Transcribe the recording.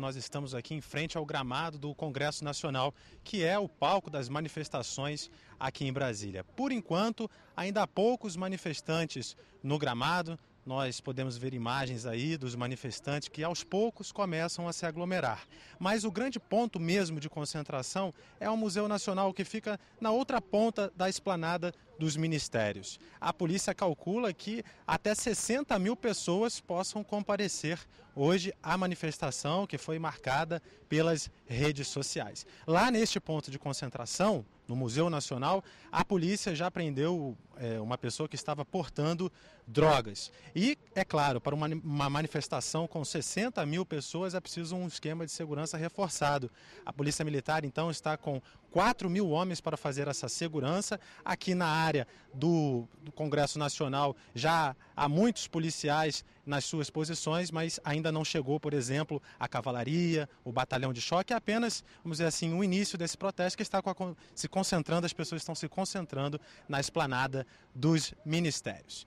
Nós estamos aqui em frente ao gramado do Congresso Nacional, que é o palco das manifestações aqui em Brasília. Por enquanto, ainda há poucos manifestantes no gramado, nós podemos ver imagens aí dos manifestantes que aos poucos começam a se aglomerar. Mas o grande ponto mesmo de concentração é o Museu Nacional que fica na outra ponta da esplanada dos ministérios. A polícia calcula que até 60 mil pessoas possam comparecer hoje à manifestação que foi marcada pelas redes sociais. Lá neste ponto de concentração, no Museu Nacional, a polícia já prendeu é, uma pessoa que estava portando drogas. E, é claro, para uma, uma, manifestação com 60 mil pessoas é preciso um esquema de segurança reforçado. A Polícia Militar, então, está com 4 mil homens para fazer essa segurança. Aqui na área do, do, Congresso Nacional já há muitos policiais nas suas posições, mas ainda não chegou, por exemplo, a cavalaria, o batalhão de choque. É apenas, vamos dizer assim, o início desse protesto que está se concentrando, as pessoas estão se concentrando na esplanada dos ministérios.